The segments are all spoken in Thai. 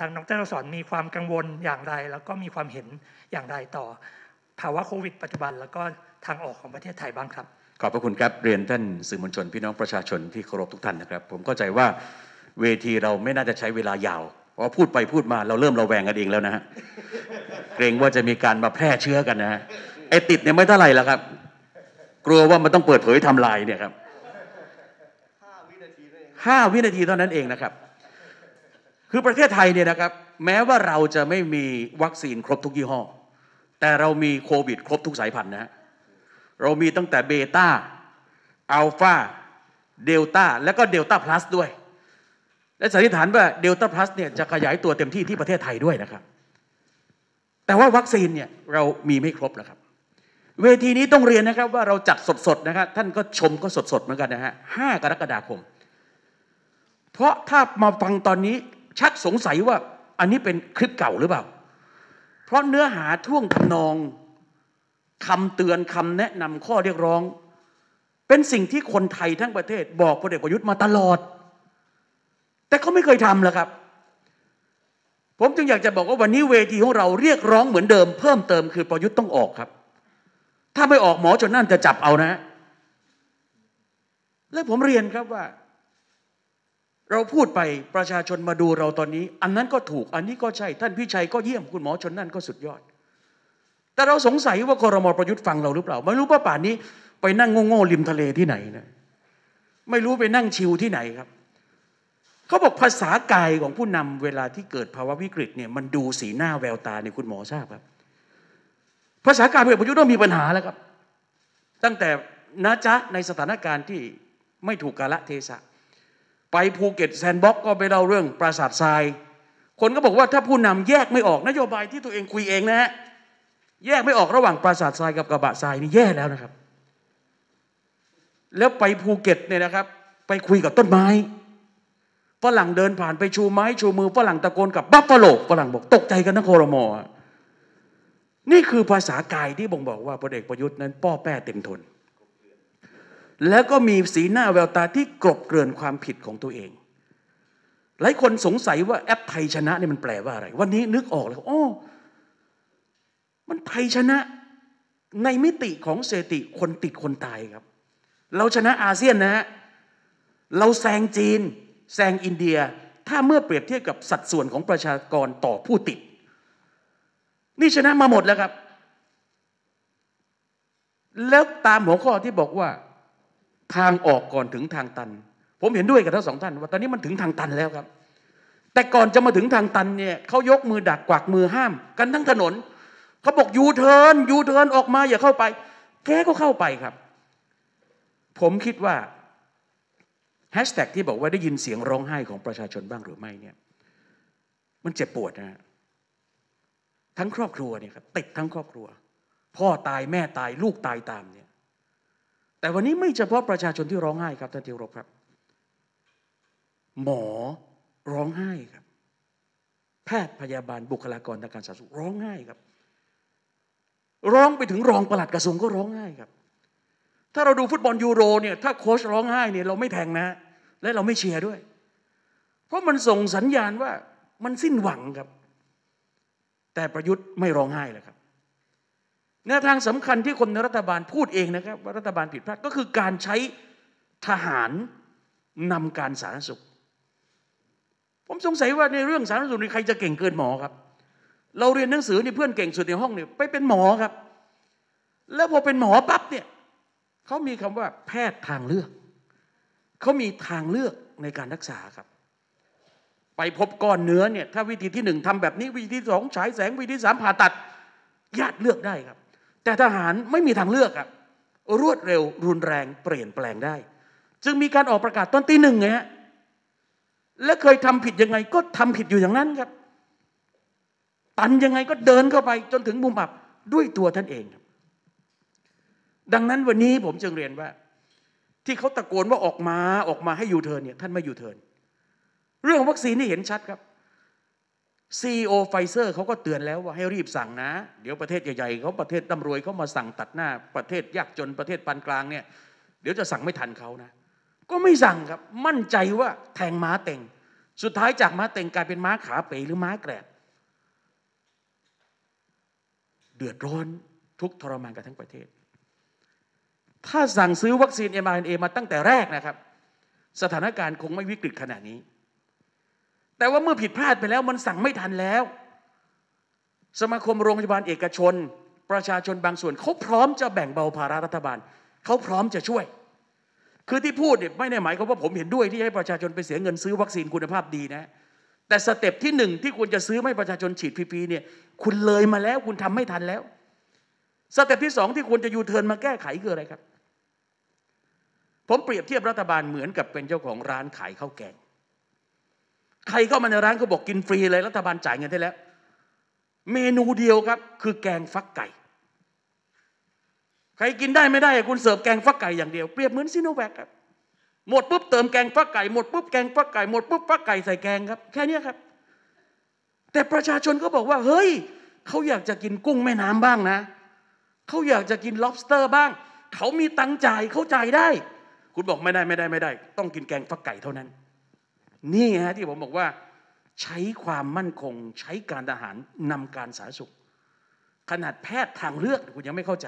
ทางดรสอนมีความกังวลอย่างไร แล้วก็มีความเห็นอย่างไรต่อ ภาวะโควิดปัจจุบัน แล้วก็ทางออกของประเทศไทยบ้างครับ ขอบพระคุณครับเรียนท่านสื่อมวลชนพี่น้องประชาชนที่เคารพทุกท่านนะครับ ผมเข้าใจว่าเวทีเราไม่น่าจะใช้เวลายาวเพราะพูดไปพูดมา เราเริ่มเราแวงกันเองแล้วนะฮะ เกรงว่าจะมีการมาแพร่เชื้อกันนะฮะไอติดเนี่ยไม่เท่าไหร่แล้วครับ กลัวว่ามันต้องเปิดเผยทำลายเนี่ยครับห้าวินาทีเท่านั้นเองนะครับคือประเทศไทยเนี่ยนะครับ แม้ว่าเราจะไม่มีวัคซีนครบทุกยี่ห้อแต่เรามีโควิด ครบทุกสายพันธุ์นะฮะเรามีตั้งแต่เบต้าอัลฟาเดลต้าและก็เดลต้าพลัสด้วย และสันนิษฐานว่าเดลต้าพลัสเนี่ยจะขยายตัวเต็มที่ที่ประเทศไทยด้วยนะครับ แต่ว่าวัคซีนเนี่ยเรามีไม่ครบนะครับ เวทีนี้ต้องเรียนนะครับว่าเราจัดสด ๆ นะครับ ท่านก็ชมก็สดๆเหมือนกันนะฮะ 5 กรกฎาคม เพราะถ้ามาฟังตอนนี้ชักสงสัยว่าอันนี้เป็นคลิปเก่าหรือเปล่าเพราะเนื้อหาท่วงทำนองคำเตือนคำแนะนำข้อเรียกร้อง เป็นสิ่งที่คนไทยทั้งประเทศ บอกพลเอกประยุทธ์มาตลอด แต่เขาไม่เคยทำแล้ครับ ผมจึงอยากจะบอกว่าวันนี้เวทีของเราเรียกร้องเหมือนเดิมเพิ่มเติมคือประยุทธ์ต้องออกครับ ถ้าไม่ออกหมอจนนั่นจะจับเอานะ และผมเรียนครับว่าเราพูดไปประชาชนมาดูเราตอนนี้ อันนั้นก็ถูก อันนี้ก็ใช่ท่านพี่ชัยก็เยี่ยมคุณหมอชนนั่นก็สุดยอด แต่เราสงสัยว่าคอรมอประยุทธ์ฟังเราหรือเปล่า ไม่รู้ว่าป่านนี้ไปนั่งโง่ๆริมทะเลที่ไหนนะไม่รู้ไปนั่งชิวที่ไหนครับเขาบอกภาษากายของผู้นำเวลาที่เกิดภาวะวิกฤตเนี่ยมันดูสีหน้าแววตาเนี่ยคุณหมอทราบครับ ภาษากายของประยุทธ์ต้องมมีปัญหาแล้วครับ ตั้งแต่นะจ๊ะในสถานการณ์ที่ไม่ถูกกาละเทศะไปภูเก็ตแซนบ็อกก็ไปเล่าเรื่องปราสาททราย คนก็บอกว่าถ้าผู้นำแยกไม่ออกนโยบายที่ตัวเองคุยเองนะฮะแยกไม่ออกระหว่างปราสาททรายกับกระบะทรายนี่แย่แล้วนะครับ แล้วไปภูเก็ตเนี่ยนะครับ ไปคุยกับต้นไม้ฝรั่งเดินผ่านไปชูไม้ชูมือฝรั่งตะโกนกับบัฟฟาโลฝรั่งบอกตกใจกันนะโครมอนี่คือภาษากายที่บ่งบอกว่าพลเอกประยุทธ์นั้นป้อแป้เต็มทนแล้วก็มีสีหน้าแววตาที่กลบเกลื่อนความผิดของตัวเอง หลายคนสงสัยว่าแอปไทยชนะเนี่ยมันแปลว่าอะไร วันนี้นึกออกแล้วอ๋อมันไทยชนะ ในมิติของเศรษฐีคนติดคนตายครับ เราชนะอาเซียนนะฮะ เราแซงจีนแซงอินเดีย ถ้าเมื่อเปรียบเทียบกับสัดส่วนของประชากรต่อผู้ติด นี่ชนะมาหมดแล้วครับ แล้วตามหัวข้อที่บอกว่าทางออกก่อนถึงทางตัน ผมเห็นด้วยกับทั้งสองท่าน ว่าตอนนี้มันถึงทางตันแล้วครับ แต่ก่อนจะมาถึงทางตันเนี่ยเขายกมือดักกวักมือห้ามกันทั้งถนนเขาบอกยูเทิร์นยูเทิร์นออกมาอย่าเข้าไป แกก็เข้าไปครับ ผมคิดว่าแฮชแท็กที่บอกว่าได้ยินเสียงร้องไห้ของประชาชนบ้างหรือไม่เนี่ยมันเจ็บปวดนะทั้งครอบครัวเนี่ยครับติดทั้งครอบครัว พ่อตายแม่ตาย ลูกตายตามเนี่ยแต่วันนี้ไม่เฉพาะประชาชนที่ร้องไห้ครับท่านที่รบครับ หมอร้องไห้ครับ แพทย์พยาบาลบุคลากรทางการสาธารณสุขร้องไห้ครับ ร้องไปถึงรองปลัดกระทรวงก็ร้องไห้ครับ ถ้าเราดูฟุตบอลยูโรเนี่ยถ้าโค้ชร้องไห้เนี่ยเราไม่แทงนะและเราไม่เชียร์ด้วย เพราะมันส่งสัญญาณว่ามันสิ้นหวังครับ แต่ประยุทธ์ไม่ร้องไห้เลยครับแนวทางสำคัญที่คนในรัฐบาลพูดเองนะครับว่ารัฐบาลผิดพลาดก็คือการใช้ทหารนำการสาธารณสุข ผมสงสัยว่าในเรื่องสาธารณสุขนี่ใครจะเก่งเกินหมอครับ เราเรียนหนังสือนี่เพื่อนเก่งสุดในห้องเนี่ยไปเป็นหมอครับ แล้วพอเป็นหมอปั๊บเนี่ยเขามีคำว่าแพทย์ทางเลือกเขามีทางเลือกในการรักษาครับ ไปพบก้อนเนื้อเนี่ยถ้าวิธีที่หนึ่งทำแบบนี้วิธีที่สองฉายแสงวิธีที่สามผ่าตัดญาติเลือกได้ครับแต่ทหารไม่มีทางเลือกอะรวดเร็วรุนแรงเปลี่ยนแปลงได้ จึงมีการออกประกาศตอนตีหนึ่งไงฮะและเคยทำผิดยังไงก็ทำผิดอยู่อย่างนั้นครับตันยังไงก็เดินเข้าไปจนถึงมุมอับด้วยตัวท่านเองดังนั้นวันนี้ผมจึงเรียนว่าที่เขาตะโกนว่าออกมาออกมาให้ยูเทิร์นเนี่ยท่านไม่ยูเทิร์นเรื่องวัคซีนนี่เห็นชัดครับซีโอไฟเซอร์เขาก็เตือนแล้วว่าให้รีบสั่งนะ เดี๋ยวประเทศใหญ่ ๆเขาประเทศร่ำรวยเขามาสั่งตัดหน้าประเทศ ยากจนประเทศปานกลางเนี่ย เดี๋ยวจะสั่งไม่ทันเขานะ ก็ไม่สั่งครับมั่นใจว่าแทงม้าเต็งสุดท้ายจากม้าเต็งกลายเป็นม้าขาเป๋หรือม้าแกรบเดือดร้อนทุกทรมานกันทั้งประเทศ ถ้าสั่งซื้อวัคซีน m อเอมาตั้งแต่แรกนะครับ สถานการณ์คงไม่วิกฤตขนาดนี้แต่ว่าเมื่อผิดพลาดไปแล้วมันสั่งไม่ทันแล้ว สมาคมโรงพยาบาลเอกชน ประชาชนบางส่วนเขาพร้อมจะแบ่งเบาภาระรัฐบาลเขาพร้อมจะช่วย คือที่พูดเนี่ยไม่ได้หมายความว่าผมเห็นด้วยที่ให้ประชาชนไปเสียเงินซื้อวัคซีนคุณภาพดีนะ แต่สเต็ปที่หนึ่งที่ควรจะซื้อให้ประชาชนฉีดพีีเนี่ยคุณเลยมาแล้วคุณทำไม่ทันแล้ว สเต็ปที่สองที่ควรจะยูเทิร์นมาแก้ไขคืออะไรครับ ผมเปรียบเทียบรัฐบาลเหมือนกับเป็นเจ้าของร้านขายข้าวแกงใครเข้ามาในร้านก็บอกกินฟรีเลยรัฐบาลจ่ายเงินได้แล้ว เมนูเดียวครับ คือแกงฟักไก่ ใครกินได้ไม่ได้คุณเสิร์ฟแกงฟักไก่อย่างเดียวเปรียบเหมือนซิโนแวคครับ หมดปุ๊บเติมแกงฟักไก่หมดปุ๊บแกงฟักไก่หมดปุ๊บฟักไก่ใส่แกงครับแค่นี้ครับแต่ประชาชนก็บอกว่า เฮ้ยเขาอยากจะกินกุ้งแม่น้ำบ้างนะเขาอยากจะกิน lobster บ้างเขามีตังจ่ายเขาจ่ายได้ คุณบอกไม่ได้ไม่ได้ไม่ได้ ต้องกินแกงฟักไก่เท่านั้นนี่ฮะที่ผมบอกว่าใช้ความมั่นคงใช้การทหารนำการสาธารณสุข ขนาดแพทย์ทางเลือกคุณยังไม่เข้าใจ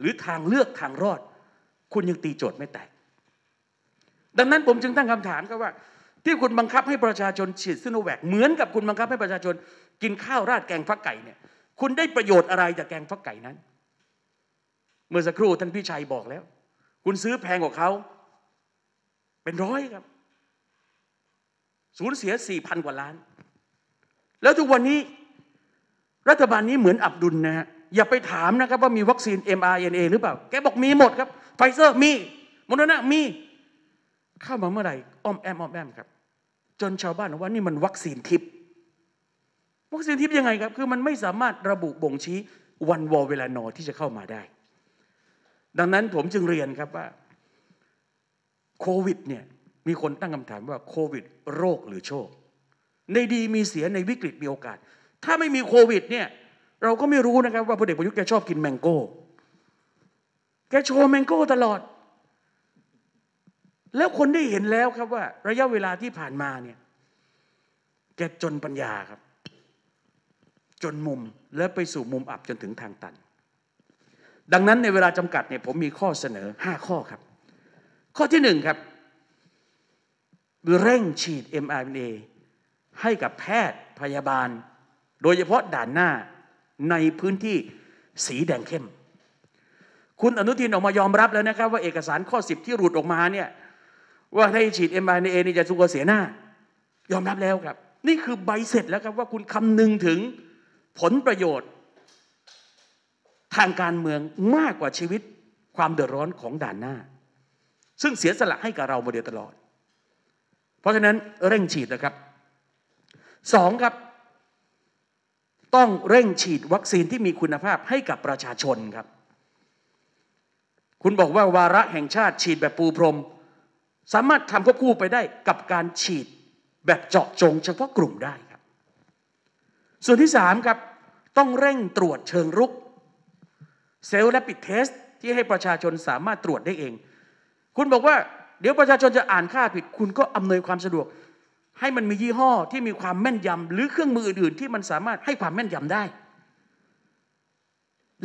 หรือทางเลือกทางรอด คุณยังตีโจทย์ไม่แตก ดังนั้นผมจึงตั้งคำถามก็ว่า ที่คุณบังคับให้ประชาชนฉีดซิโนแวคเหมือนกับคุณบังคับให้ประชาชนกินข้าวราดแกงฟักไก่เนี่ย คุณได้ประโยชน์อะไรจากแกงฟักไก่นั้น เมื่อสักครู่ท่านพี่ชัยบอกแล้ว คุณซื้อแพงกว่าเขาเป็นร้อยครับสูญเสียสี่พันกว่าล้าน แล้วทุกวันนี้รัฐบาลนี้เหมือนอับดุลนะฮะ อย่าไปถามนะครับว่ามีวัคซีน mRNA หรือเปล่า แกบอกมีหมดครับไฟเซอร์มีโมเดนามี เข้ามาเมื่อไหร่ อ้อมแอมอ้อมแอมครับ จนชาวบ้านว่านี่มันวัคซีนทิพย์ วัคซีนทิพย์ยังไงครับ คือมันไม่สามารถระบุบ่งชี้ วันวอเวลานอที่จะเข้ามาได้ ดังนั้นผมจึงเรียนครับว่าโควิด เนี่ยมีคนตั้งคำถามว่า โควิดโรคหรือโชค ในดีมีเสียในวิกฤตมีโอกาส ถ้าไม่มีโควิดเนี่ย เราก็ไม่รู้นะครับ ว่าพลเอกประยุทธ์แกชอบกินแมงโก้ แกโชว์แมงโก้ตลอด แล้วคนได้เห็นแล้วครับว่าระยะเวลาที่ผ่านมาเนี่ย แกจนปัญญาครับ จนมุมและไปสู่มุมอับจนถึงทางตัน ดังนั้นในเวลาจำกัดเนี่ยผมมีข้อเสนอ 5 ข้อครับ ข้อที่1ครับเร่งฉีด mRNA ให้กับแพทย์พยาบาล โดยเฉพาะด่านหน้าในพื้นที่สีแดงเข้ม คุณอนุทินออกมายอมรับแล้วนะครับ ว่าเอกสารข้อสิบที่หลุดออกมาเนี่ยว่าให้ฉีด mRNA นี่จะสุกเสียหน้า ยอมรับแล้วครับ นี่คือใบเสร็จแล้วครับ ว่าคุณคำนึงถึงผลประโยชน์ ทางการเมืองมากกว่าชีวิตความเดือดร้อนของด่านหน้า ซึ่งเสียสละให้กับเรามาเดียตลอดเพราะฉะนั้นเร่งฉีดนะครับสองครับ ต้องเร่งฉีดวัคซีนที่มีคุณภาพให้กับประชาชนครับ คุณบอกว่าวาระแห่งชาติฉีดแบบปูพรม สามารถทำควบคู่ไปได้กับการฉีดแบบเจาะจง เฉพาะกลุ่มได้ครับ ส่วนที่สามครับ ต้องเร่งตรวจเชิงรุก เซลล์และปิดเทส ที่ให้ประชาชนสามารถตรวจได้เอง คุณบอกว่าเดี๋ยวประชาชนจะอ่านค่าผิด คุณก็อำนวยความสะดวก ให้มันมียี่ห้อที่มีความแม่นยำ หรือเครื่องมืออื่น ๆ ที่มันสามารถให้ความแม่นยำได้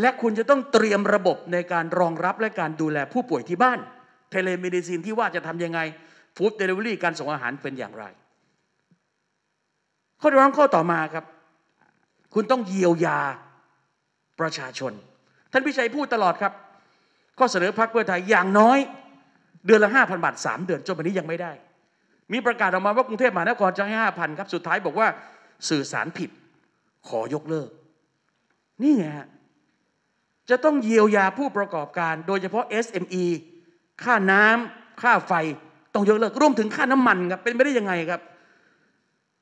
และคุณจะต้องเตรียมระบบในการรองรับและการดูแลผู้ป่วยที่บ้าน เทเลเดิซินที่ว่าจะทำยังไงฟู้ดเดลิเวอรี่การส่งอาหารเป็นอย่างไร ข้อร้องข้อต่อมาครับ คุณต้องเยียวยาประชาชน ท่านพิชัยพูดตลอดครับข้อเสนอพรรคเพื่อไทยอย่างน้อยเดือนละห้าพันบาทสามเดือนจนวันนี้ยังไม่ได้ มีประกาศออกมาว่ากรุงเทพมหานครจะให้ห้าพันครับสุดท้ายบอกว่าสื่อสารผิด ขอยกเลิก นี่ไงฮะจะต้องเยียวยาผู้ประกอบการ โดยเฉพาะ SME ค่าน้ำค่าไฟต้องยกเลิกรวมถึงค่าน้ำมันครับเป็นไปได้ยังไงครับ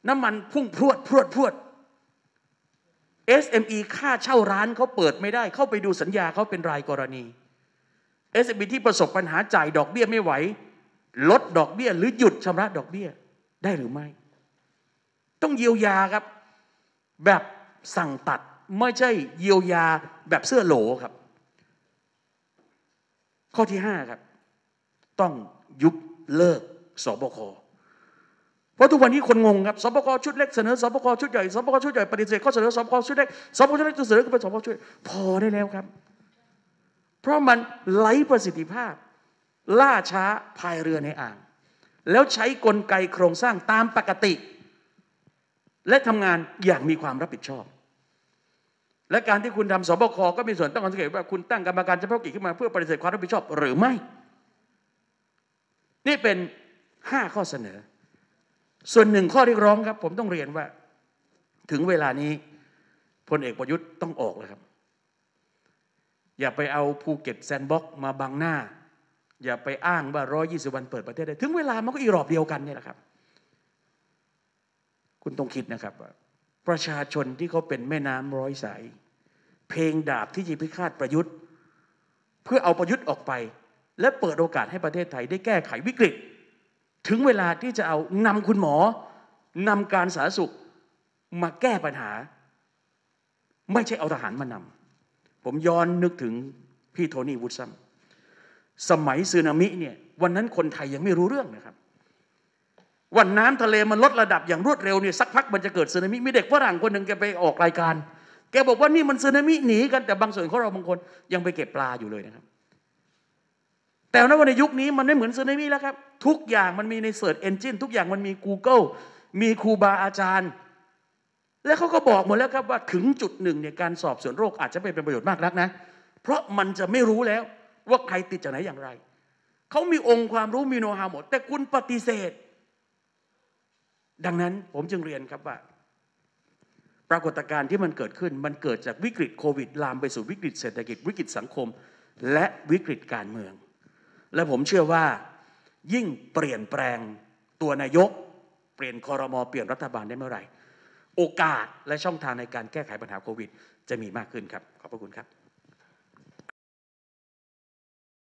น้ำมันพุ่งพรวดพรวดพรวด SME ค่าเช่าร้านเขาเปิดไม่ได้ เข้าไปดูสัญญาเขาเป็นรายกรณีเอสที่ประสบปัญหาจ่ายดอกเบี้ยไม่ไหวลดดอกเบี้ยหรือหยุดชำระดอกเบี้ยได้หรือไม่ ต้องเยียวยาครับแบบสั่งตัดไม่ใช่เยียวยาแบบเสื้อโหลครับ ข้อที่ 5 ครับ ต้องยุบเลิกสบคเพราะทุกวันนี้คนงงครับสบคชุดเล็กเสนอสบคชุดใหญ่สบคชุดใหญ่ปฏิเสธข้อเสนอสบคชุดเล็กสบคชุดเล็กเสนอก็เป็นสบคชุดพอได้แล้วครับพราะมันไร้ประสิทธิภาพ ล่าช้าพายเรือในอ่าง แล้วใช้กลไกโครงสร้างตามปกติ และทำงานอย่างมีความรับผิดชอบ และการที่คุณทำสบคก็มีส่วนต้องสังเกตว่าคุณตั้งกรรมการเฉพาะกิจขึ้นมาเพื่อปฏิเสธความรับผิดชอบหรือไม่ นี่เป็น 5 ข้อเสนอ ส่วนหนึ่งข้อที่ร้องครับ ผมต้องเรียนว่า ถึงเวลานี้พลเอกประยุทธ์ต้องออกแล้วครับอย่าไปเอาภูเก็ตแซนด์บ็อกมาบังหน้า อย่าไปอ้างว่าร้อยี่สิบวันเปิดประเทศได้ถึงเวลามันก็อีรอบเดียวกันนี่แหละครับ คุณต้องคิดนะครับว่าประชาชนที่เขาเป็นแม่น้ำร้อยสายเพลงดาบที่ยีพิฆาตประยุทธ์ เพื่อเอาประยุทธ์ออกไป และเปิดโอกาสให้ประเทศไทยได้แก้ไขวิกฤต ถึงเวลาที่จะเอานำคุณหมอนำการสาธารณสุขมาแก้ปัญหา ไม่ใช่เอาทหารมานำผมย้อนนึกถึงพี่โทนี่วูดซัม สมัยสึนามิเนี่ยวันนั้นคนไทยยังไม่รู้เรื่องนะครับ วันน้ำทะเลมันลดระดับอย่างรวดเร็วเนี่ยสักพักมันจะเกิดสึนามิ มีเด็กฝรั่งคนหนึ่งแกไปออกรายการ แกบอกว่านี่มันสึนามิหนีกันแต่บางส่วนของเราบางคนยังไปเก็บปลาอยู่เลยนะครับ แต่วันในยุคนี้มันไม่เหมือนสึนามิแล้วครับ ทุกอย่างมันมีในเสิร์ชเอนจินทุกอย่างมันมี Google มีครูบาอาจารย์แล้วเขาก็บอกหมดแล้วครับว่าถึงจุดหนึ่งเนี่ยการสอบสวนโรคอาจจะไม่เป็นประโยชน์มากนักนะ เพราะมันจะไม่รู้แล้วว่าใครติดจากไหนอย่างไรเขามีองค์ความรู้มีโนฮาหมด แต่คุณปฏิเสธ ดังนั้นผมจึงเรียนครับว่า ปรากฏการณ์ที่มันเกิดขึ้น มันเกิดจากวิกฤตโควิดลามไปสู่วิกฤตเศรษฐกิจวิกฤตสังคม และวิกฤตการเมือง และผมเชื่อว่ายิ่งเปลี่ยนแปลงตัวนายก เปลี่ยนคอรมอเปลี่ยนรัฐบาลได้เมื่อไหร่โอกาสและช่องทางในการแก้ไขปัญหาโควิด จะมีมากขึ้นครับ ขอบพระคุณครับ